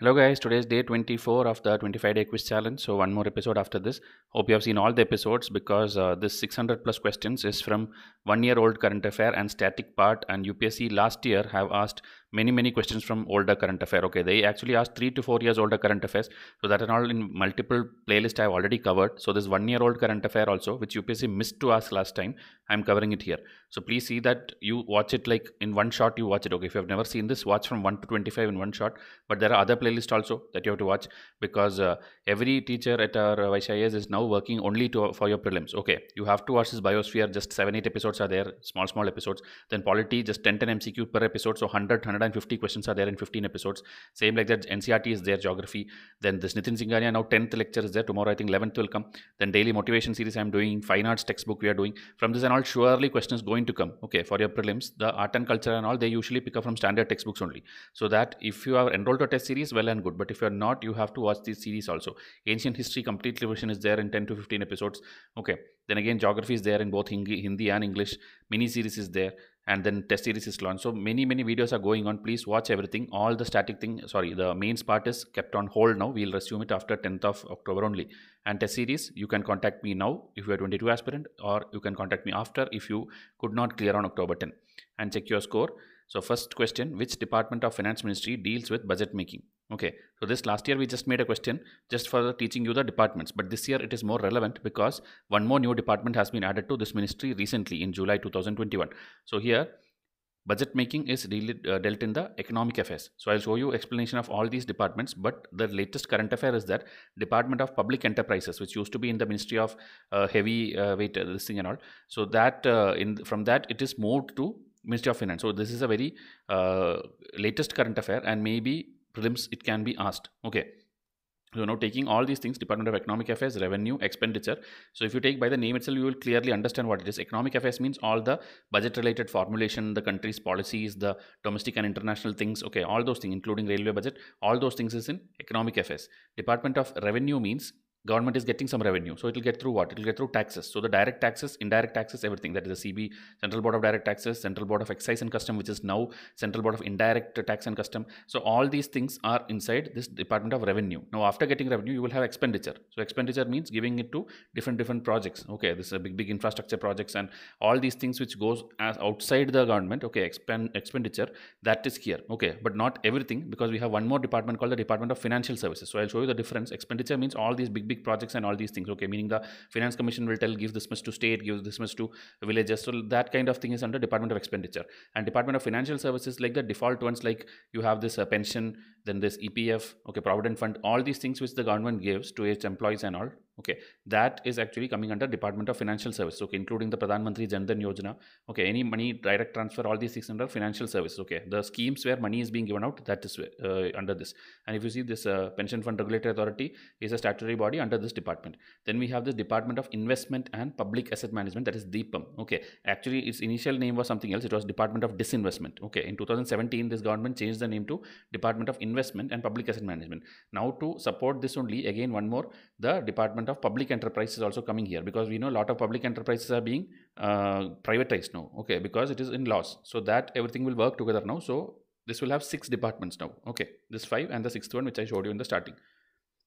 Hello guys, today is day 24 of the 25 day quiz challenge. So one more episode after this. Hope you have seen all the episodes because uh, this 600 plus questions is from one year old current affair and static part and UPSC last year have asked many many questions from older current affair okay they actually asked 3 to 4 years older current affairs so that and all in multiple playlist i've already covered so this one year old current affair also which upsc missed to ask last time i'm covering it here so please see that you watch it like in one shot you watch it okay if you have never seen this watch from 1 to 25 in one shot but there are other playlists also that you have to watch because uh, every teacher at our uh, is now working only to, for your prelims okay you have to watch this biosphere just 7 8 episodes are there small small episodes then polity just 10 10 mcq per episode so 100 100 150 questions are there in 15 episodes. Same like that, NCRT is there, geography. Then this Nitin Singhania, now 10th lecture is there. Tomorrow, I think 11th will come. Then daily motivation series I'm doing, fine arts textbook we are doing. From this and all, surely questions going to come. Okay, for your prelims, the art and culture and all, they usually pick up from standard textbooks only. So that if you are enrolled to a test series, well and good. But if you're not, you have to watch these series also. Ancient history complete revision is there in 10 to 15 episodes. Okay, then again, geography is there in both Hindi and English. Mini series is there and then test series is launched. So many, many videos are going on. Please watch everything. All the static thing, sorry, the mains part is kept on hold now. We'll resume it after 10th of October only. And test series, you can contact me now if you are 22 aspirant or you can contact me after if you could not clear on October 10 and check your score. So first question, which department of finance ministry deals with budget making? Okay, so this last year we just made a question just for teaching you the departments, but this year it is more relevant because one more new department has been added to this ministry recently in July 2021. So here, budget making is uh, dealt in the economic affairs. So I'll show you explanation of all these departments, but the latest current affair is that Department of Public Enterprises, which used to be in the Ministry of uh, Heavy uh, Weight, uh, this thing and all. So that uh, in from that it is moved to Ministry of Finance. So this is a very uh, latest current affair, and maybe prelims it can be asked okay so now taking all these things department of economic affairs revenue expenditure so if you take by the name itself you will clearly understand what it is economic affairs means all the budget related formulation the country's policies the domestic and international things okay all those things including railway budget all those things is in economic affairs department of revenue means government is getting some revenue so it will get through what it will get through taxes so the direct taxes indirect taxes everything that is the cb central board of direct taxes central board of excise and custom which is now central board of indirect tax and custom so all these things are inside this department of revenue now after getting revenue you will have expenditure so expenditure means giving it to different different projects okay this is a big big infrastructure projects and all these things which goes as outside the government okay expend expenditure that is here okay but not everything because we have one more department called the department of financial services so i'll show you the difference expenditure means all these big big projects and all these things okay meaning the finance commission will tell give this much to state give this much to villages so that kind of thing is under department of expenditure and department of financial services like the default ones like you have this uh, pension then this epf okay provident fund all these things which the government gives to its employees and all okay that is actually coming under department of financial service okay including the pradhan mantri jan dhan yojana okay any money direct transfer all these things under financial service okay the schemes where money is being given out that is uh, under this and if you see this uh, pension fund regulatory authority is a statutory body under this department then we have this department of investment and public asset management that is deepam okay actually its initial name was something else it was department of disinvestment okay in 2017 this government changed the name to department of investment and public asset management now to support this only again one more the department of public enterprise is also coming here because we know a lot of public enterprises are being uh, privatized now okay because it is in laws so that everything will work together now so this will have six departments now okay this five and the sixth one which i showed you in the starting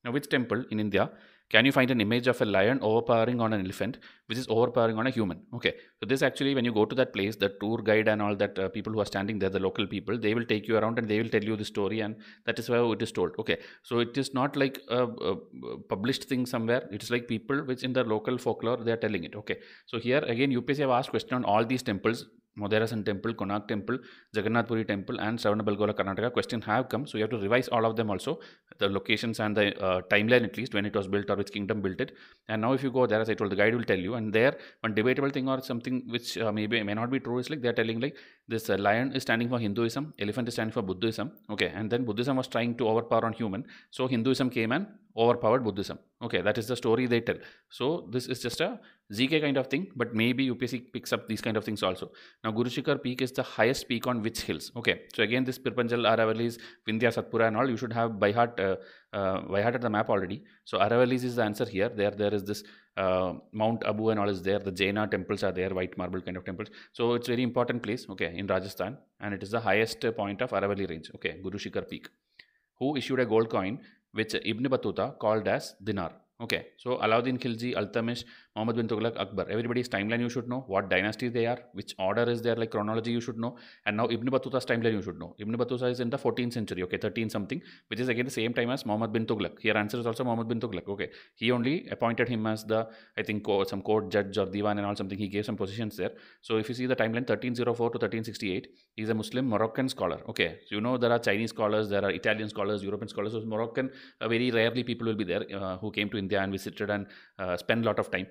now with temple in india can you find an image of a lion overpowering on an elephant, which is overpowering on a human? Okay. So this actually, when you go to that place, the tour guide and all that uh, people who are standing there, the local people, they will take you around and they will tell you the story, and that is how it is told. Okay. So it is not like a, a published thing somewhere. It is like people which in the local folklore they are telling it. Okay. So here again, UPC have asked question on all these temples Modarasan temple, Konark temple, Jagannath Puri temple and Savanabalgola Karnataka question have come. So you have to revise all of them also, the locations and the uh, timeline at least when it was built or which kingdom built it. And now if you go there, as I told, the guide will tell you. And there, one debatable thing or something which uh, maybe may not be true is like they're telling like this uh, lion is standing for Hinduism, elephant is standing for Buddhism. Okay, and then Buddhism was trying to overpower on human. So Hinduism came and overpowered Buddhism. Okay, that is the story they tell. So this is just a ZK kind of thing, but maybe UPSC picks up these kind of things also. Now Guru Shikhar peak is the highest peak on which hills? Okay, so again this Pirpanjal, Aravalis, Vindhya, Satpura and all, you should have by heart, uh, uh, by heart at the map already. So Aravalis is the answer here. There, there is this uh, Mount Abu and all is there. The Jaina temples are there, white marble kind of temples. So it's very important place, okay, in Rajasthan. And it is the highest point of Aravali range, okay, Guru Shikhar peak who issued a gold coin which Ibn Battuta called as dinar. Okay, so Alauddin Khilji, Altamesh, Muhammad bin Tughlaq, Akbar. Everybody's timeline you should know, what dynasty they are, which order is there, like chronology you should know. And now Ibn Battuta's timeline you should know. Ibn Battuta is in the 14th century, okay, 13 something, which is again the same time as Muhammad bin Tughlaq. Here answer is also Muhammad bin Tughlaq, okay. He only appointed him as the, I think, some court judge or diwan and all something. He gave some positions there. So if you see the timeline 1304 to 1368, he's a Muslim Moroccan scholar, okay. So you know there are Chinese scholars, there are Italian scholars, European scholars. So Moroccan, uh, very rarely people will be there uh, who came to India and visited and uh, spend a lot of time.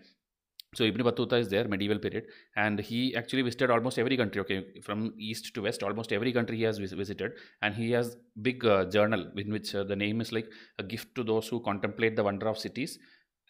So Ibn Battuta is there, medieval period, and he actually visited almost every country. Okay, from east to west, almost every country he has visited, and he has big uh, journal in which uh, the name is like a gift to those who contemplate the wonder of cities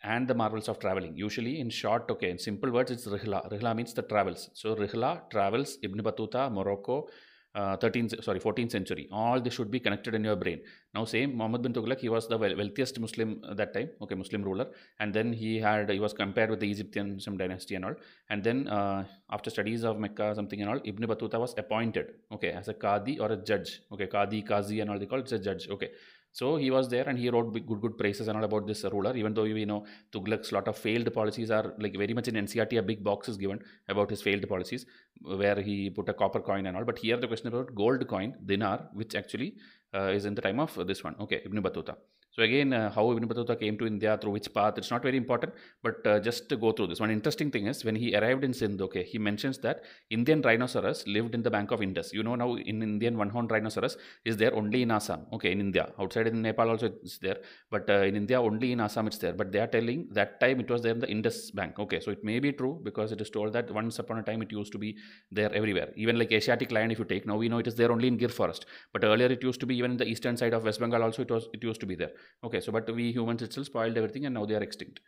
and the marvels of traveling. Usually, in short, okay, in simple words, it's Rihla. Rihla means the travels. So Rihla travels Ibn Battuta, Morocco, uh, 13th, sorry, 14th century. All this should be connected in your brain. Now, same Muhammad bin Tughlaq, he was the wealthiest Muslim uh, that time, okay, Muslim ruler. And then he had, he was compared with the Egyptian, some dynasty and all. And then uh, after studies of Mecca, something and all, Ibn Battuta was appointed, okay, as a Qadi or a judge, okay, Qadi, Qazi and all, they called it a judge, okay. So he was there and he wrote good, good praises and all about this ruler, even though, you know, Tughlaq's lot of failed policies are like very much in NCRT, a big box is given about his failed policies where he put a copper coin and all. But here the question about gold coin, dinar, which actually uh, is in the time of this one. Okay, Ibn Battuta. So again, uh, how Ibn Battuta came to India, through which path, it's not very important, but uh, just to go through this. One interesting thing is when he arrived in Sindh, okay, he mentions that Indian rhinoceros lived in the bank of Indus. You know now in Indian one-horned rhinoceros is there only in Assam, okay, in India. Outside in Nepal also it's there, but uh, in India only in Assam it's there. But they are telling that time it was there in the Indus bank, okay. So it may be true because it is told that once upon a time it used to be there everywhere. Even like Asiatic lion if you take, now we know it is there only in Gir forest. But earlier it used to be even in the eastern side of West Bengal also it was it used to be there. Okay, so but we humans itself spoiled everything and now they are extinct.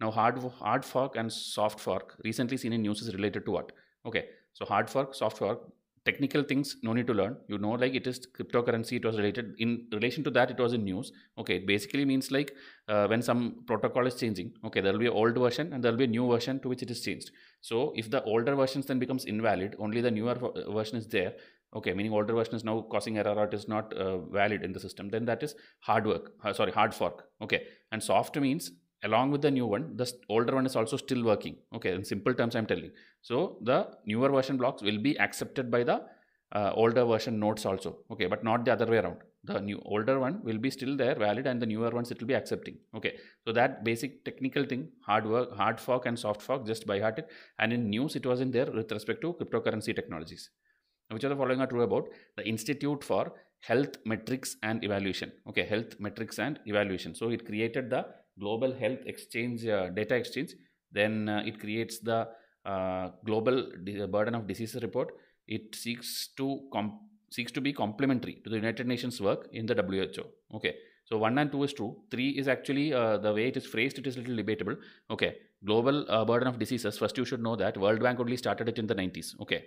Now hard hard fork and soft fork recently seen in news is related to what? Okay, so hard fork, soft fork, technical things no need to learn. You know, like it is cryptocurrency. It was related in relation to that. It was in news. Okay, it basically means like uh, when some protocol is changing. Okay, there will be an old version and there will be a new version to which it is changed. So if the older versions then becomes invalid, only the newer version is there okay meaning older version is now causing error or it is not uh, valid in the system then that is hard work uh, sorry hard fork okay and soft means along with the new one the older one is also still working okay in simple terms i'm telling so the newer version blocks will be accepted by the uh, older version nodes also okay but not the other way around the new older one will be still there valid and the newer ones it will be accepting okay so that basic technical thing hard work hard fork and soft fork just by heart it and in news it was in there with respect to cryptocurrency technologies which of the following are true about the institute for health metrics and evaluation okay health metrics and evaluation so it created the global health exchange uh, data exchange then uh, it creates the uh, global uh, burden of diseases report it seeks to seeks to be complementary to the united nations work in the who okay so 1 and 2 is true 3 is actually uh, the way it is phrased it is a little debatable okay global uh, burden of diseases first you should know that world bank only started it in the 90s okay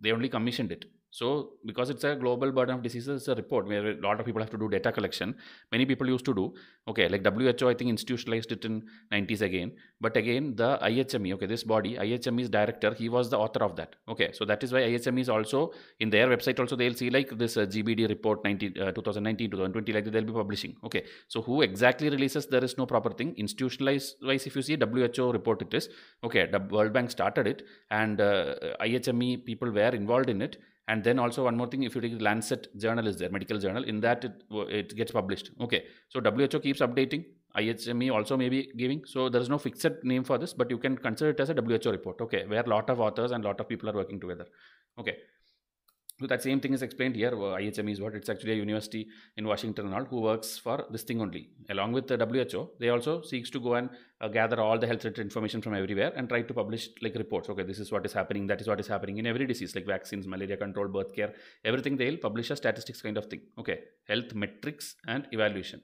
they only commissioned it so, because it's a global burden of diseases, it's a report where a lot of people have to do data collection. Many people used to do, okay, like WHO, I think institutionalized it in 90s again. But again, the IHME, okay, this body, IHME's director, he was the author of that. Okay, so that is why IHME is also, in their website also, they'll see like this uh, GBD report 19, uh, 2019, 2020, like they'll be publishing. Okay, so who exactly releases, there is no proper thing. Institutionalized wise, if you see WHO report, it is, okay, the World Bank started it and uh, IHME people were involved in it and then also one more thing if you take the lancet journal is there medical journal in that it, it gets published okay so who keeps updating ihme also may be giving so there is no fixed name for this but you can consider it as a who report okay where lot of authors and lot of people are working together okay so that same thing is explained here. IHME is what it's actually a university in Washington and all who works for this thing only. Along with the WHO, they also seeks to go and uh, gather all the health related information from everywhere and try to publish like reports okay this is what is happening that is what is happening in every disease like vaccines malaria control birth care everything they'll publish a statistics kind of thing okay health metrics and evaluation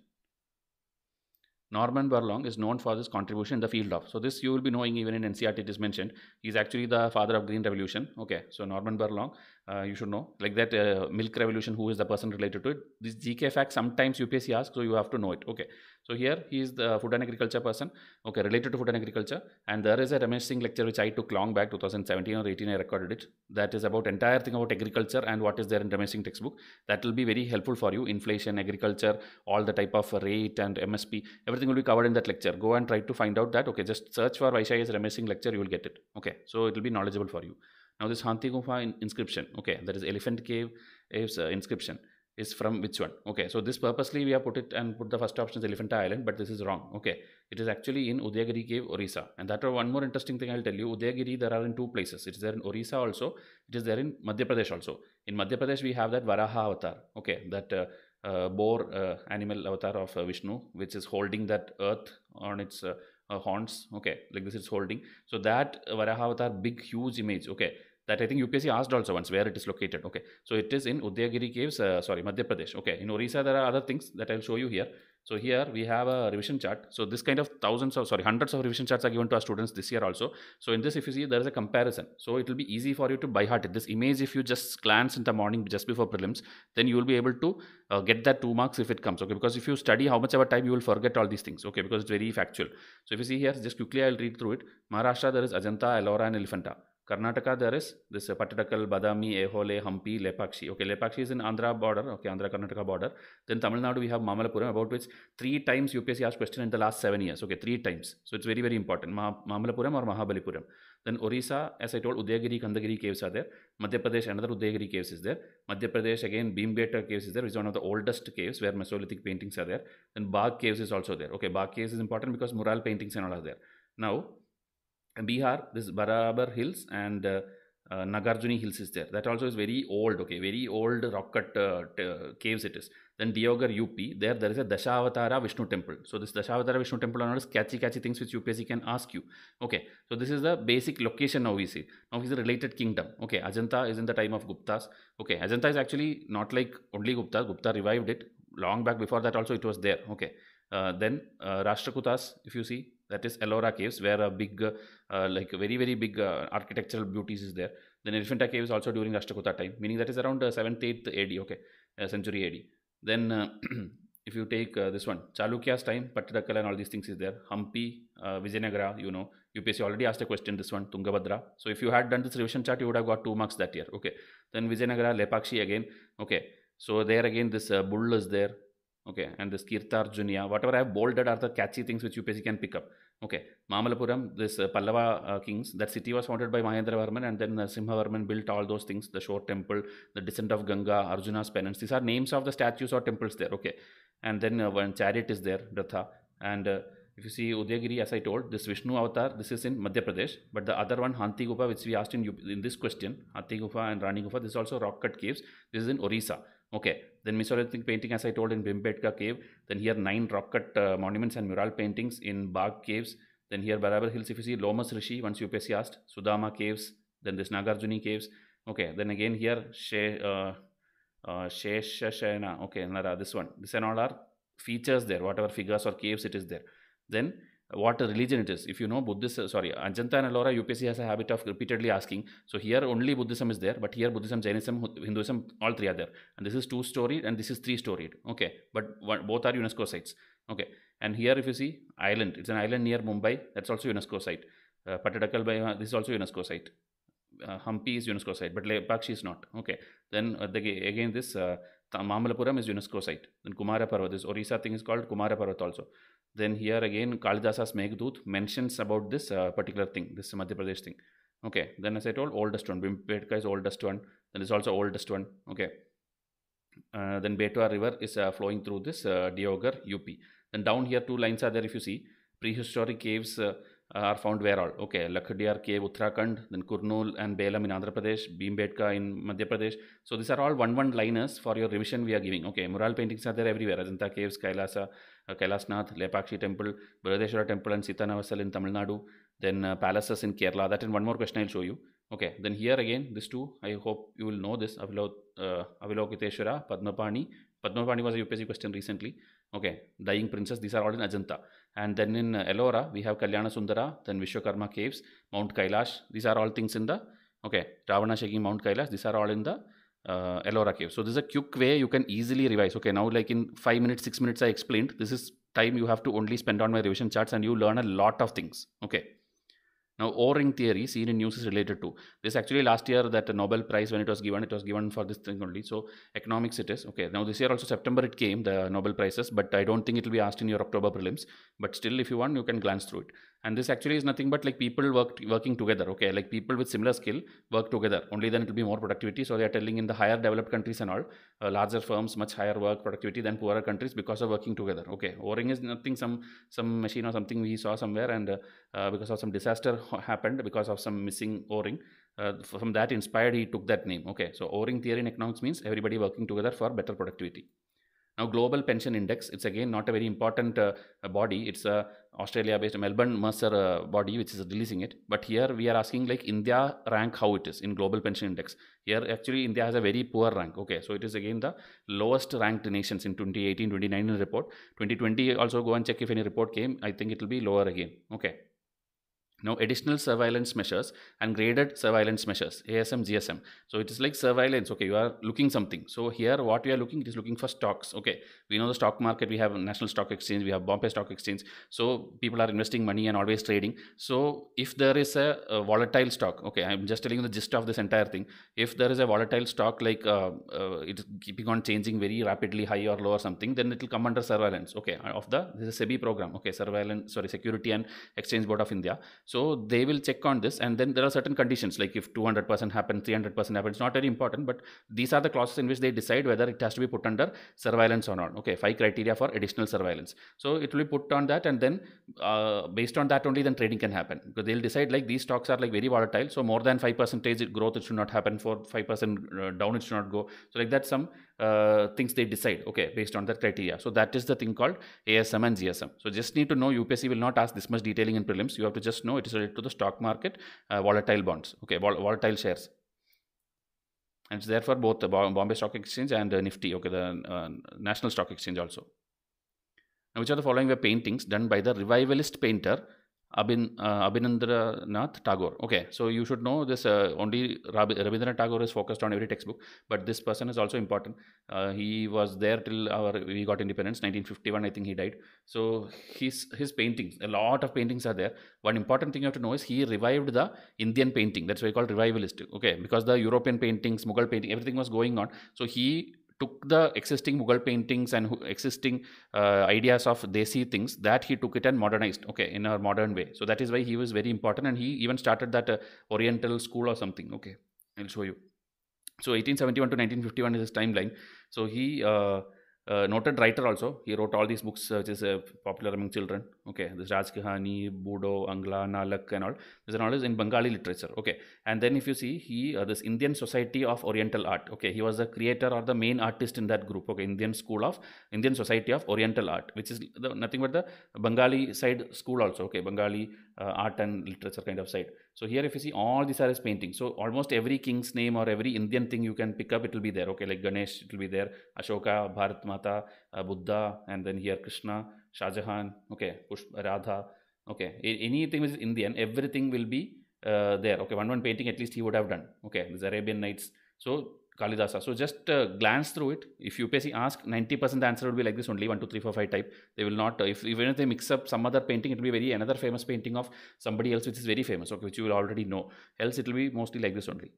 Norman Burlong is known for his contribution in the field of. So this you will be knowing even in NCRT it is mentioned. He's actually the father of Green Revolution. Okay, so Norman Burlong, uh, you should know. Like that uh, milk revolution, who is the person related to it. This GK fact sometimes UPSC asks, so you have to know it. Okay, so here he is the food and agriculture person, okay, related to food and agriculture. And there is a Ramesh Singh lecture which I took long back, 2017 or 18, I recorded it. That is about entire thing about agriculture and what is there in Ramesh Singh textbook. That will be very helpful for you. Inflation, agriculture, all the type of rate and MSP, everything will be covered in that lecture. Go and try to find out that, okay, just search for Vaishai's Ramesh Singh lecture, you will get it. Okay, so it will be knowledgeable for you. Now this Hanti Gufa inscription, okay, that is Elephant Cave is, uh, inscription is from which one okay so this purposely we have put it and put the first option is elephanta island but this is wrong okay it is actually in udayagiri cave orissa and that one more interesting thing i'll tell you udayagiri there are in two places it is there in orissa also it is there in madhya pradesh also in madhya pradesh we have that varaha avatar okay that uh, uh, boar uh, animal avatar of uh, vishnu which is holding that earth on its uh, uh, horns okay like this is holding so that varaha avatar big huge image okay that I think UPSC asked also once where it is located. Okay, so it is in Udyagiri Caves, uh, sorry, Madhya Pradesh. Okay, in Orissa there are other things that I'll show you here. So here we have a revision chart. So this kind of thousands of, sorry, hundreds of revision charts are given to our students this year also. So in this, if you see, there is a comparison. So it will be easy for you to by heart This image, if you just glance in the morning just before prelims, then you will be able to uh, get that two marks if it comes. Okay, because if you study how much ever time, you will forget all these things. Okay, because it's very factual. So if you see here, just quickly I'll read through it. Maharashtra, there is Ajanta, Ellora and Elephanta. Karnataka, there is this uh, Patadakal, Badami, Ehole, Hampi, Lepakshi. Okay, Lepakshi is in Andhra border, okay, Andhra Karnataka border. Then Tamil Nadu, we have Mamalapuram, about which three times UPSC asked question in the last seven years. Okay, three times. So it's very, very important. Ma- Mamalapuram or Mahabalipuram. Then Orissa, as I told, Udayagiri, Kandagiri caves are there. Madhya Pradesh, another Udayagiri caves is there. Madhya Pradesh, again, Bhimbetka caves is there, which is one of the oldest caves where Mesolithic paintings are there. Then Bagh caves is also there. Okay, Bagh caves is important because mural paintings and all are there. Now, Bihar, this Barabar Hills and uh, uh, Nagarjuni Hills is there. That also is very old, okay, very old rock cut uh, t- uh, caves it is. Then Deogar UP, there there is a Dashavatara Vishnu temple. So this Dashavatara Vishnu temple are not catchy catchy things which UPSC can ask you. Okay, so this is the basic location now we see. Now he's a related kingdom. Okay, Ajanta is in the time of Guptas. Okay, Ajanta is actually not like only Gupta. Gupta revived it long back. Before that also it was there. Okay, uh, then uh, Rashtrakutas, if you see, that is Ellora Caves, where a big, uh, like very, very big uh, architectural beauties is there. Then Elephanta Cave is also during Rashtrakuta time, meaning that is around uh, 7th, 8th AD, okay, uh, century AD. Then uh, if you take uh, this one, Chalukya's time, Patrakala and all these things is there. Hampi, uh, Vijayanagara, you know, UPSC already asked a question, this one, Tungabhadra. So if you had done this revision chart, you would have got 2 marks that year, okay. Then Vijayanagara, Lepakshi again, okay. So there again, this bull is there, okay and this kirtarjunia whatever i have bolded are the catchy things which upsc can pick up Okay, Mamalapuram, this uh, Pallava uh, kings, that city was founded by Mahendra and then uh, Simhavarman built all those things, the shore temple, the descent of Ganga, Arjuna's penance. These are names of the statues or temples there, okay. And then uh, one chariot is there, Ratha. And uh, if you see Udayagiri, as I told, this Vishnu avatar, this is in Madhya Pradesh. But the other one, Hanti Gupa, which we asked in, in this question, Hanti Gupa and Rani Gupa, this is also rock cut caves. This is in Orissa. Okay, then Mesolithic painting, as I told, in Bimbetka cave. Then here nine rock cut uh, monuments and mural paintings in Bagh caves. Then here Barabar Hills, if you see Lomas Rishi, once you UPSC asked, Sudama caves. Then this Nagarjuni caves. Okay, then again here She, uh, uh, Sheshashayana. Okay, Nara, this one. This and all are features there, whatever figures or caves it is there. Then what religion it is. If you know Buddhist, sorry, Ajanta and Ellora, UPC has a habit of repeatedly asking. So here only Buddhism is there, but here Buddhism, Jainism, Hinduism, all three are there. And this is two storied and this is three storied. Okay, but one, both are UNESCO sites. Okay, and here if you see island, it's an island near Mumbai. That's also UNESCO site. Uh, Patadakal by uh, this is also UNESCO site. Uh, Hampi is UNESCO site, but Lepakshi is not. Okay, then uh, the, again this. Uh, Mamalapuram is UNESCO site. Then Kumara Parvat. This Orisa thing is called Kumara Parvat also then here again Kalidasa's Meghdoot mentions about this uh, particular thing, this Madhya Pradesh thing. Okay, then as I told, oldest one, Bhimpetka is oldest one, then it's also oldest one. Okay, uh, then Betwa river is uh, flowing through this uh, Deogar UP. Then down here two lines are there if you see, prehistoric caves uh, are found where all? Okay, Lakhadiar cave, Uttarakhand, then Kurnool and Belam in Andhra Pradesh, Bhimbetka in Madhya Pradesh. So these are all one-one liners for your revision we are giving. Okay, mural paintings are there everywhere, Ajanta caves, Kailasa, Kailasnath, Lepakshi temple, Bharadeshwara temple and Sitanavasal in Tamil Nadu, then uh, palaces in Kerala. That and one more question I'll show you. Okay, then here again, these two, I hope you will know this, Avilokiteshwara, uh, Avilokiteshwara, Padmapani. Padmapani was a UPSC question recently. Okay, Dying Princess, these are all in Ajanta. And then in Ellora, we have Kalyana Sundara, then Vishwakarma Caves, Mount Kailash. These are all things in the, okay, Ravana Shaking Mount Kailash. These are all in the uh, Ellora Cave. So this is a quick way you can easily revise. Okay, now like in five minutes, six minutes, I explained. This is time you have to only spend on my revision charts, and you learn a lot of things. Okay. Now, O-ring theory seen in news is related to this. Actually, last year that Nobel Prize when it was given, it was given for this thing only. So economics it is okay. Now this year also September it came the Nobel prizes, but I don't think it will be asked in your October prelims. But still, if you want, you can glance through it and this actually is nothing but like people work working together okay like people with similar skill work together only then it will be more productivity so they are telling in the higher developed countries and all uh, larger firms much higher work productivity than poorer countries because of working together okay o-ring is nothing some some machine or something we saw somewhere and uh, uh, because of some disaster happened because of some missing o-ring uh, from that inspired he took that name okay so o-ring theory in economics means everybody working together for better productivity now, global pension index, it's again not a very important uh, body. It's a Australia based Melbourne Mercer uh, body which is releasing it. But here we are asking like India rank how it is in global pension index. Here actually India has a very poor rank. Okay, so it is again the lowest ranked nations in 2018-2019 report. 2020 also go and check if any report came. I think it will be lower again. Okay. Now, additional surveillance measures and graded surveillance measures, ASM, GSM. So it is like surveillance. Okay, you are looking something. So here, what we are looking, it is looking for stocks. Okay, we know the stock market. We have National Stock Exchange. We have Bombay Stock Exchange. So people are investing money and always trading. So if there is a, a volatile stock, okay, I'm just telling you the gist of this entire thing. If there is a volatile stock, like uh, uh, it is keeping on changing very rapidly, high or low or something, then it will come under surveillance. Okay, of the this is a SEBI program. Okay, surveillance. Sorry, Security and Exchange Board of India. So they will check on this, and then there are certain conditions, like if 200% happens, 300% happens. It's not very important, but these are the clauses in which they decide whether it has to be put under surveillance or not. Okay, five criteria for additional surveillance. So it will be put on that, and then uh, based on that only, then trading can happen because they'll decide like these stocks are like very volatile. So more than five percent growth, it should not happen. For five percent uh, down, it should not go. So like that, some uh, things they decide. Okay, based on that criteria. So that is the thing called ASM and GSM. So just need to know UPSC will not ask this much detailing in prelims. You have to just know it related to the stock market, uh, volatile bonds, okay, vol volatile shares. And it's there for both the Bombay Stock Exchange and uh, Nifty, okay, the uh, National Stock Exchange also. Now, which are the following were paintings done by the revivalist painter Abhin uh, Nath Tagore. Okay, so you should know this. Uh, only Rabindranath Tagore is focused on every textbook, but this person is also important. Uh, he was there till our we got independence, 1951. I think he died. So his his paintings, a lot of paintings are there. One important thing you have to know is he revived the Indian painting. That's why he called revivalist. Okay, because the European paintings, Mughal painting, everything was going on. So he took the existing Mughal paintings and existing uh, ideas of Desi things that he took it and modernized, okay, in a modern way. So that is why he was very important and he even started that uh, Oriental school or something, okay. I'll show you. So 1871 to 1951 is his timeline. So he uh, uh, noted writer also. He wrote all these books uh, which is uh, popular among children okay this Raj Kahani, Budo, Angla, Nalak and all these are all in Bengali literature okay and then if you see he uh, this Indian Society of Oriental Art okay he was the creator or the main artist in that group okay Indian School of Indian Society of Oriental Art which is the, nothing but the Bengali side school also okay Bengali uh, art and literature kind of side so here if you see all these are his paintings so almost every king's name or every Indian thing you can pick up it will be there okay like Ganesh it will be there Ashoka Bharat Mata uh, Buddha and then here Krishna Shahjahan, okay, Pushpa, Radha, okay, anything which is Indian, everything will be uh, there. Okay, one one painting at least he would have done. Okay, this Arabian Nights. So Kalidasa. So just uh, glance through it. If UPSC ask, 90% answer will be like this only, 1, 2, 3, 4, 5 type. They will not, uh, if even if they mix up some other painting, it will be very another famous painting of somebody else which is very famous, okay, which you will already know. Else it will be mostly like this only.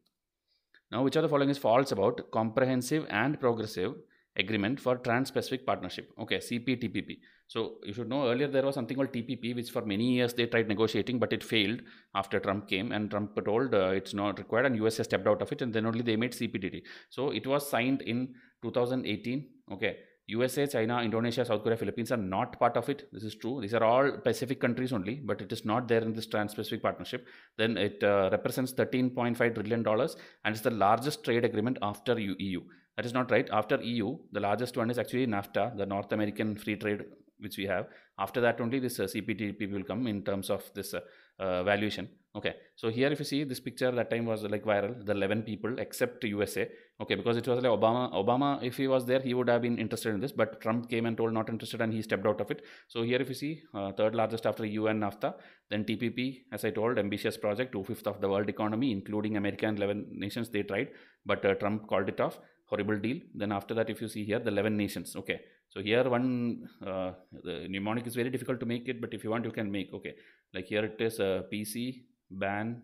Now, which of the following is false about comprehensive and progressive agreement for trans-pacific partnership okay cptpp so you should know earlier there was something called tpp which for many years they tried negotiating but it failed after trump came and trump told uh, it's not required and usa stepped out of it and then only they made cptt so it was signed in 2018 okay USA, China, Indonesia, South Korea, Philippines are not part of it. This is true. These are all Pacific countries only, but it is not there in this Trans-Pacific Partnership. Then it uh, represents 13.5 trillion dollars, and it's the largest trade agreement after EU. That is not right. After EU, the largest one is actually NAFTA, the North American Free Trade, which we have. After that, only this uh, CPTPP will come in terms of this uh, uh, valuation. Okay. So here, if you see this picture, that time was uh, like viral. The 11 people except USA. Okay, because it was like Obama. Obama, if he was there, he would have been interested in this. But Trump came and told not interested, and he stepped out of it. So here, if you see, uh, third largest after UN NAFTA, then TPP, as I told, ambitious project, two fifth of the world economy, including American 11 nations. They tried, but uh, Trump called it off horrible deal. Then after that, if you see here, the 11 nations. Okay. So here one, uh, the mnemonic is very difficult to make it, but if you want, you can make. Okay. Like here it is uh, PC, ban,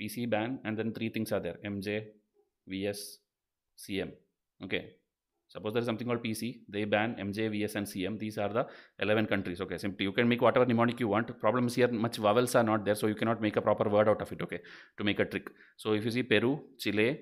PC, ban, and then three things are there. MJ, VS, CM. Okay. Suppose there is something called PC, they ban MJ, VS and CM. These are the 11 countries. Okay, simply you can make whatever mnemonic you want. Problem is here, much vowels are not there, so you cannot make a proper word out of it. Okay, to make a trick. So if you see Peru, Chile,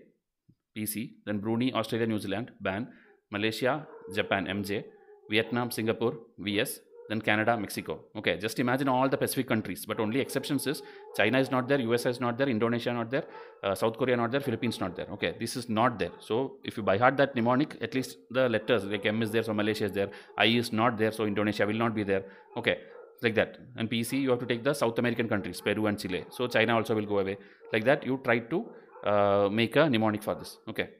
PC, then Brunei, Australia, New Zealand, Ban, Malaysia, Japan, MJ, Vietnam, Singapore, VS, then Canada, Mexico. Okay, just imagine all the Pacific countries, but only exceptions is China is not there, USA is not there, Indonesia not there, uh, South Korea not there, Philippines not there. Okay, this is not there. So if you by heart that mnemonic, at least the letters like M is there, so Malaysia is there, I is not there, so Indonesia will not be there. Okay, like that. And PC, you have to take the South American countries, Peru and Chile. So China also will go away. Like that, you try to uh, make a mnemonic for this. Okay.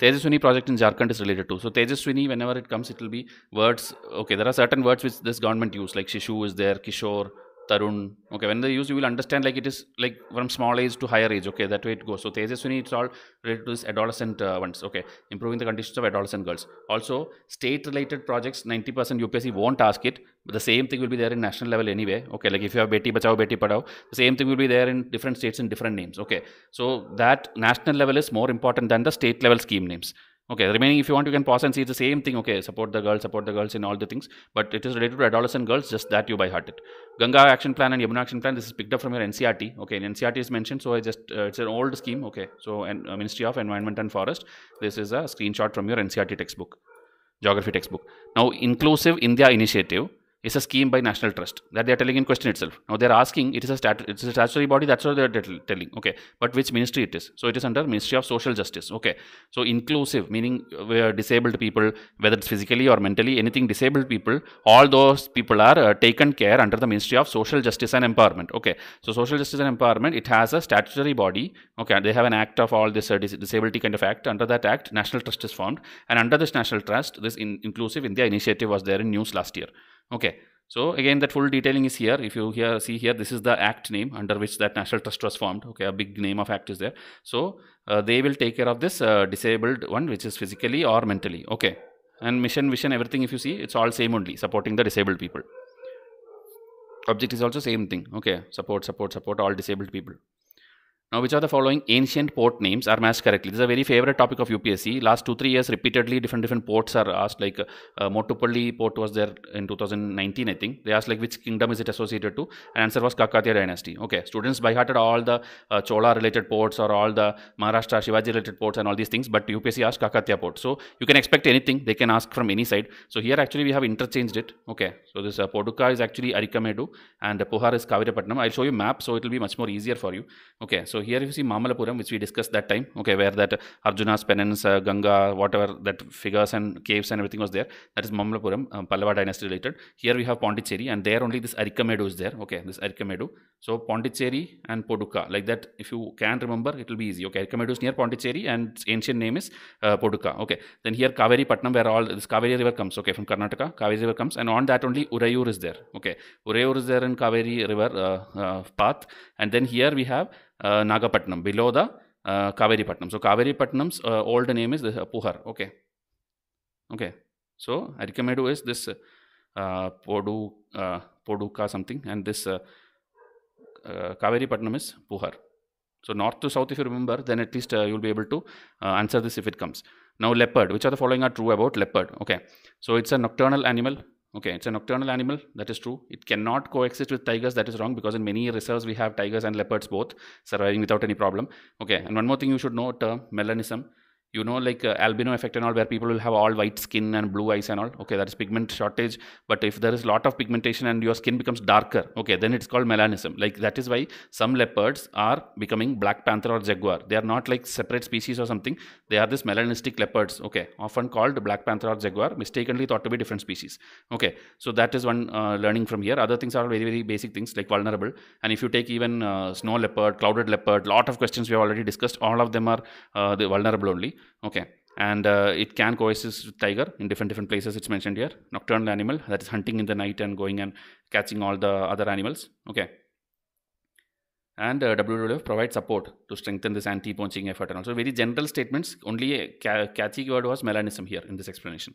Tejaswini project in Jharkhand is related to. So Tejaswini, whenever it comes, it will be words. Okay, there are certain words which this government use, like Shishu is there, Kishore, Tarun. Okay, when they use, you will understand like it is like from small age to higher age. Okay, that way it goes. So Tejaswini, it's all related to this adolescent uh, ones. Okay, improving the conditions of adolescent girls. Also, state-related projects, 90% UPSC won't ask it. But the same thing will be there in national level anyway. Okay, like if you have Beti Bachao, Beti Padao, the same thing will be there in different states in different names. Okay, so that national level is more important than the state level scheme names. Okay, remaining, if you want, you can pause and see it's the same thing. Okay, support the girls, support the girls in all the things. But it is related to adolescent girls, just that you by heart it. Ganga action plan and Yamuna action plan, this is picked up from your NCRT. Okay, NCRT is mentioned, so I just, uh, it's an old scheme. Okay, so and, uh, Ministry of Environment and Forest. This is a screenshot from your NCRT textbook, geography textbook. Now, Inclusive India Initiative is a scheme by National Trust that they are telling in question itself. Now they are asking it is a stat- it's a statutory body. That's what they are t- telling. Okay, but which ministry it is? So it is under Ministry of Social Justice. Okay, so inclusive meaning uh, we are disabled people, whether it's physically or mentally, anything disabled people, all those people are uh, taken care under the Ministry of Social Justice and Empowerment. Okay, so Social Justice and Empowerment it has a statutory body. Okay, they have an act of all this uh, dis- disability kind of act. Under that act, National Trust is formed, and under this National Trust, this in- inclusive India initiative was there in news last year okay so again that full detailing is here if you here see here this is the act name under which that national trust was formed okay a big name of act is there so uh, they will take care of this uh, disabled one which is physically or mentally okay and mission vision everything if you see it's all same only supporting the disabled people object is also same thing okay support support support all disabled people now, which are the following ancient port names are matched correctly? This is a very favorite topic of UPSC. Last two, three years, repeatedly, different different ports are asked. Like uh, Motupalli port was there in 2019, I think. They asked like which kingdom is it associated to? And answer was Kakatiya dynasty. Okay, students by hearted all the uh, Chola related ports or all the Maharashtra Shivaji related ports and all these things. But UPSC asked Kakatiya port. So you can expect anything. They can ask from any side. So here actually we have interchanged it. Okay, so this uh, Poduka is actually Arikamedu and Pohar is Kavirapatnam. I'll show you map so it will be much more easier for you. Okay, so so here you see Mamalapuram, which we discussed that time, okay, where that Arjuna's penance, uh, Ganga, whatever that figures and caves and everything was there. That is Mamalapuram, um, Pallava dynasty related. Here we have Pondicherry, and there only this Arikamedu is there, okay, this Arikamedu. So Pondicherry and Poduka, like that, if you can remember, it will be easy, okay. Arikamedu is near Pondicherry, and its ancient name is uh, Poduka, okay. Then here Kaveri Patnam, where all this Kaveri river comes, okay, from Karnataka, Kaveri river comes, and on that only Urayur is there, okay. Urayur is there in Kaveri river uh, uh path, and then here we have uh, Nagapatnam, below the uh, Patnam. So Kaveripatnam's uh, old name is the uh, Puhar. Okay. Okay. So Arikamedu is this uh, Podu, uh, Poduka something and this uh, uh, is Puhar. So north to south if you remember then at least uh, you'll be able to uh, answer this if it comes. Now leopard, which are the following are true about leopard? Okay. So it's a nocturnal animal. Okay, it's a nocturnal animal, that is true. It cannot coexist with tigers, that is wrong, because in many reserves we have tigers and leopards both surviving without any problem. Okay, and one more thing you should know term uh, melanism you know like uh, albino effect and all where people will have all white skin and blue eyes and all okay that is pigment shortage but if there is lot of pigmentation and your skin becomes darker okay then it's called melanism like that is why some leopards are becoming black panther or jaguar they are not like separate species or something they are this melanistic leopards okay often called black panther or jaguar mistakenly thought to be different species okay so that is one uh, learning from here other things are very very basic things like vulnerable and if you take even uh, snow leopard clouded leopard lot of questions we have already discussed all of them are uh, the vulnerable only okay and uh, it can coexist with tiger in different different places it's mentioned here nocturnal animal that is hunting in the night and going and catching all the other animals okay and uh, WWF provides support to strengthen this anti-poaching effort and also very general statements only a ca catchy word was melanism here in this explanation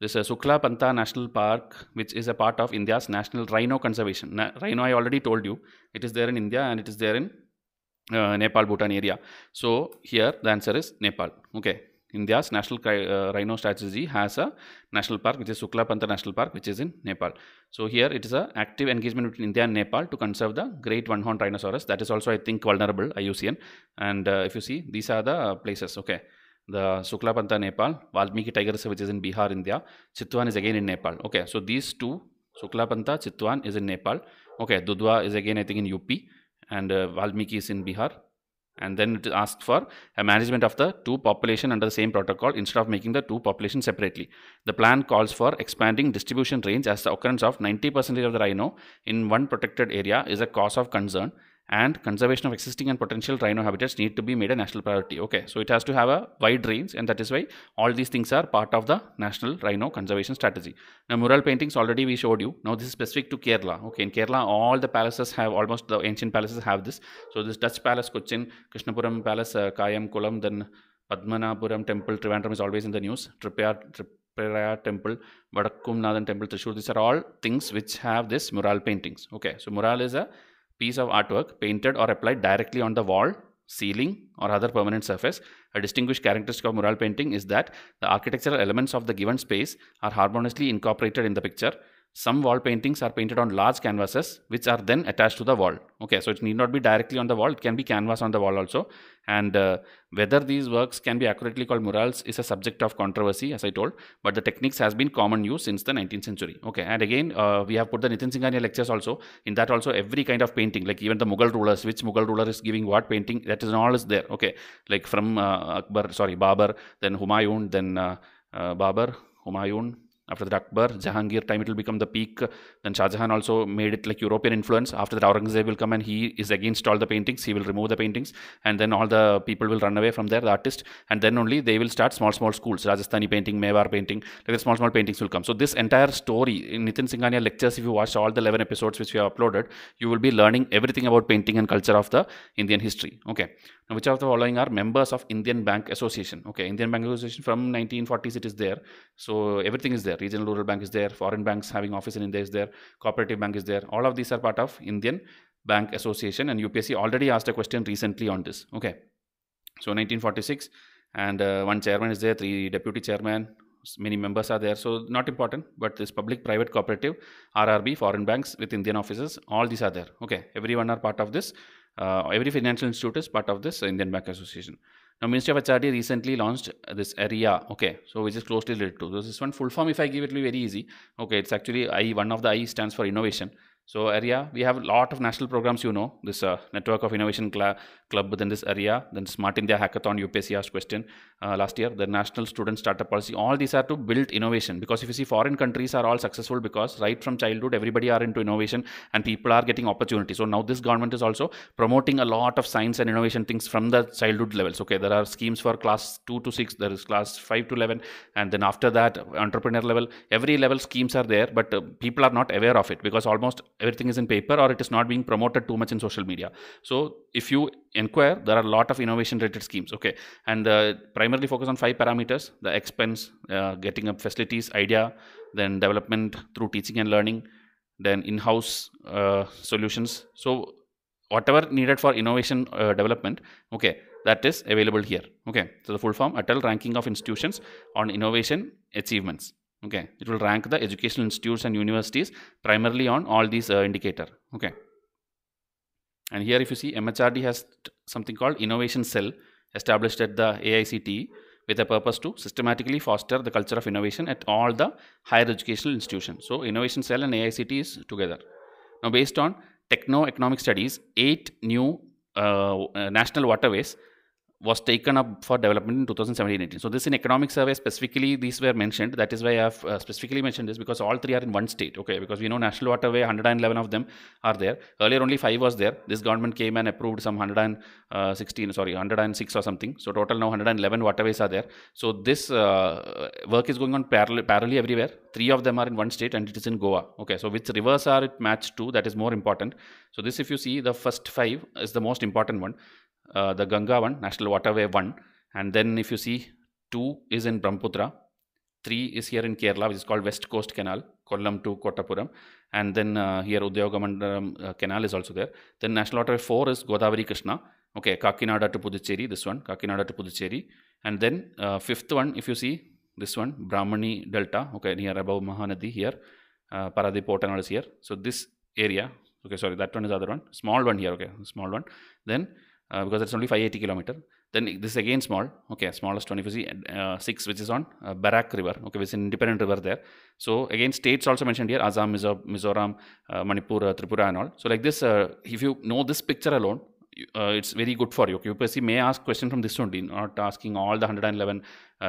this is uh, Sukla Panta National Park, which is a part of India's national rhino conservation. Na rhino, I already told you, it is there in India and it is there in uh, Nepal Bhutan area. So here the answer is Nepal. Okay. India's national uh, rhino strategy has a national park which is Sukla Pantha National Park which is in Nepal. So here it is a active engagement between India and Nepal to conserve the great one-horned rhinoceros that is also I think vulnerable IUCN and uh, if you see these are the uh, places okay the Sukla Pantha Nepal, Valmiki Tiger Reserve which is in Bihar India, Chitwan is again in Nepal okay so these two Sukla Pantha Chitwan is in Nepal okay Dudwa is again I think in UP and uh, is in Bihar. And then it asked for a management of the two population under the same protocol instead of making the two population separately. The plan calls for expanding distribution range as the occurrence of 90% of the rhino in one protected area is a cause of concern and conservation of existing and potential rhino habitats need to be made a national priority. Okay, so it has to have a wide range and that is why all these things are part of the national rhino conservation strategy. Now mural paintings already we showed you. Now this is specific to Kerala. Okay, in Kerala all the palaces have almost the ancient palaces have this. So this Dutch palace Kochin, Krishnapuram palace, uh, Kayam Kulam, then Padmanapuram temple, Trivandrum is always in the news. Trippier, Trippier temple, Nadan temple, Trishur. These are all things which have this mural paintings. Okay, so mural is a piece of artwork painted or applied directly on the wall, ceiling, or other permanent surface. A distinguished characteristic of mural painting is that the architectural elements of the given space are harmoniously incorporated in the picture some wall paintings are painted on large canvases which are then attached to the wall okay so it need not be directly on the wall it can be canvas on the wall also and uh, whether these works can be accurately called murals is a subject of controversy as i told but the techniques has been common use since the 19th century okay and again uh, we have put the nitin singhania lectures also in that also every kind of painting like even the mughal rulers which mughal ruler is giving what painting that is all is there okay like from uh, akbar sorry babar then humayun then uh, uh babar humayun after that, Akbar, Jahangir time, it will become the peak. Then Shah Jahan also made it like European influence. After that, Aurangzeb will come and he is against all the paintings. He will remove the paintings, and then all the people will run away from there, the artist. And then only they will start small, small schools, Rajasthani painting, Mewar painting, like the small, small paintings will come. So this entire story in Nitin Singhania lectures, if you watch all the 11 episodes which we have uploaded, you will be learning everything about painting and culture of the Indian history. Okay. Now, which of the following are members of Indian Bank Association? Okay, Indian Bank Association from 1940s it is there. So everything is there there. Regional Rural Bank is there. Foreign banks having office in India is there. Cooperative Bank is there. All of these are part of Indian Bank Association. And UPSC already asked a question recently on this. Okay. So 1946 and uh, one chairman is there, three deputy chairman, many members are there. So not important, but this public, private, cooperative, RRB, foreign banks with Indian offices, all these are there. Okay. Everyone are part of this. Uh, every financial institute is part of this Indian Bank Association. Now, Ministry of HRD recently launched this area, okay, so which is closely related to. this one full form, if I give it, will be very easy. Okay, it's actually I, one of the I stands for innovation. So area, we have a lot of national programs, you know, this uh, Network of Innovation cl Club within this area, then Smart India Hackathon, UPSC asked question uh, last year, the National Student Startup Policy, all these are to build innovation because if you see foreign countries are all successful because right from childhood, everybody are into innovation and people are getting opportunities. So now this government is also promoting a lot of science and innovation things from the childhood levels. Okay, there are schemes for class 2 to 6, there is class 5 to 11 and then after that entrepreneur level, every level schemes are there but uh, people are not aware of it because almost everything is in paper or it is not being promoted too much in social media so if you inquire there are a lot of innovation related schemes okay and uh, primarily focus on five parameters the expense uh, getting up facilities idea then development through teaching and learning then in-house uh, solutions so whatever needed for innovation uh, development okay that is available here okay so the full form atal ranking of institutions on innovation achievements okay it will rank the educational institutes and universities primarily on all these uh, indicator okay and here if you see mhrd has something called innovation cell established at the aict with a purpose to systematically foster the culture of innovation at all the higher educational institutions so innovation cell and aict is together now based on techno economic studies eight new uh, uh national waterways was taken up for development in 2017-18. So this in economic survey specifically, these were mentioned. That is why I have uh, specifically mentioned this because all three are in one state. Okay, because we know National Waterway, 111 of them are there. Earlier only five was there. This government came and approved some 116, sorry, 106 or something. So total now 111 waterways are there. So this uh, work is going on parallel, parallelly everywhere. Three of them are in one state and it is in Goa. Okay, so which rivers are it matched to? That is more important. So this, if you see, the first five is the most important one. Uh, the Ganga one, National Waterway one. And then if you see, two is in Brahmaputra, three is here in Kerala, which is called West Coast Canal, Kollam to Kottapuram. And then uh, here Udyogamandalam uh, Canal is also there. Then National Waterway 4 is Godavari Krishna. Okay, Kakinada to Puducherry, this one, Kakinada to Puducherry. And then uh, fifth one, if you see, this one, Brahmani Delta, okay, near above Mahanadi here. Uh, Paradip Port and is here. So this area, okay, sorry, that one is other one. Small one here, okay, small one. Then uh, because it's only 580 kilometer. Then this is again small. Okay, smallest 25C, uh, 6, which is on uh, Barak River. Okay, which is an independent river there. So again, states also mentioned here, Assam, Mizoram, uh, Manipur, uh, Tripura and all. So like this, uh, if you know this picture alone, it's very good for you. Okay, you may ask question from this only, not asking all the 111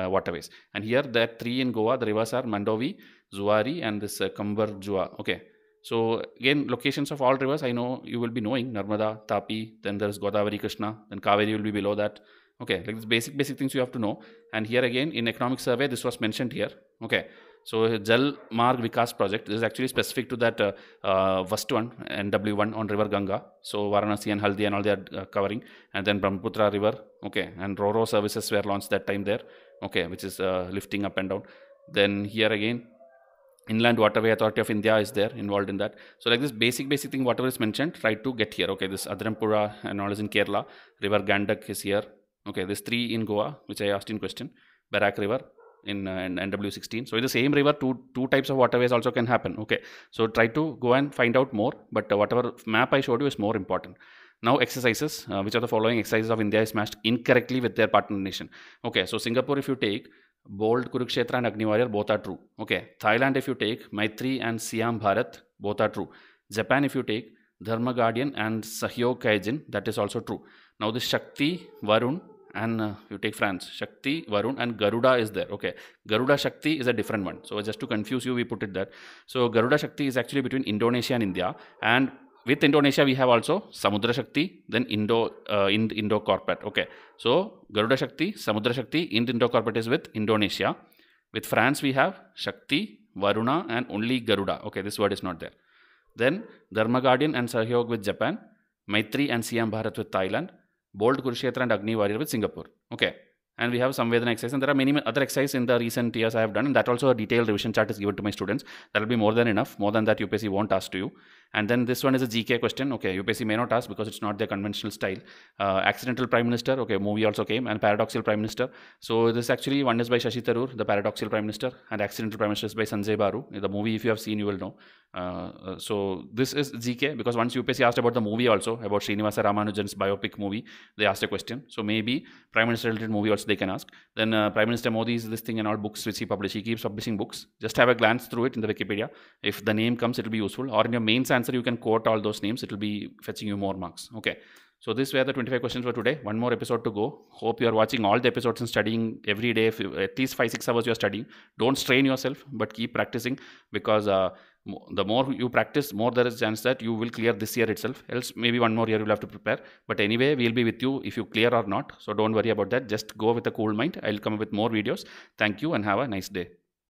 waterways. And here, there are three in Goa. The rivers are Mandovi, Zuari and this uh, Kambarjua. Okay, so again, locations of all rivers I know you will be knowing Narmada, Tapi, then there's Godavari, Krishna, then Kaveri will be below that. Okay, like basic basic things you have to know. And here again in economic survey, this was mentioned here. Okay, so Jal Marg Vikas project this is actually specific to that uh, uh, first one NW1 on River Ganga. So Varanasi and Haldi and all they are uh, covering, and then Brahmaputra River. Okay, and RoRo services were launched that time there. Okay, which is uh, lifting up and down. Then here again inland waterway authority of india is there involved in that so like this basic basic thing whatever is mentioned try to get here okay this adirampura and all is in kerala river gandak is here okay there's three in goa which i asked in question barak river in uh, nw16 so in the same river two two types of waterways also can happen okay so try to go and find out more but uh, whatever map i showed you is more important now exercises uh, which are the following exercises of india is matched incorrectly with their partner nation okay so singapore if you take Bold, Kurukshetra and Agniwarrior both are true. Okay, Thailand if you take Maitri and Siam Bharat both are true. Japan if you take Dharma Guardian and Sahyog Kaijin that is also true. Now this Shakti, Varun and uh, you take France. Shakti, Varun and Garuda is there. Okay, Garuda Shakti is a different one. So just to confuse you we put it there. So Garuda Shakti is actually between Indonesia and India and with Indonesia, we have also Samudra Shakti, then Indo uh, Ind Indo Corporate. Okay, so Garuda Shakti, Samudra Shakti, Ind Indo Corporate is with Indonesia. With France, we have Shakti, Varuna, and only Garuda. Okay, this word is not there. Then Dharma Guardian and Sahyog with Japan, Maitri and Siam Bharat with Thailand, Bold Kurukshetra and Agni Warrior with Singapore. Okay, and we have some Vedana exercise. And there are many other exercises in the recent years I have done. And that also a detailed revision chart is given to my students. That will be more than enough. More than that, UPSC won't ask to you. And then this one is a GK question. Okay, UPSC may not ask because it's not their conventional style. Uh, accidental Prime Minister. Okay, movie also came. And Paradoxical Prime Minister. So this actually one is by Shashi Tharoor, the Paradoxical Prime Minister. And Accidental Prime Minister is by Sanjay Baru. The movie, if you have seen, you will know. Uh, uh, so this is GK because once UPSC asked about the movie also about Srinivasa Ramanujan's biopic movie, they asked a question. So maybe Prime Minister related movie also they can ask. Then uh, Prime Minister Modi's this thing and all books which he publishes, he keeps publishing books. Just have a glance through it in the Wikipedia. If the name comes, it will be useful. Or in your mains answer, you can quote all those names. It will be fetching you more marks. Okay. So this were the 25 questions for today. One more episode to go. Hope you are watching all the episodes and studying every day. If you, at least five six hours you are studying. Don't strain yourself, but keep practicing because. Uh, the more you practice more there is chance that you will clear this year itself else maybe one more year you'll have to prepare but anyway we'll be with you if you clear or not so don't worry about that just go with a cool mind i'll come up with more videos thank you and have a nice day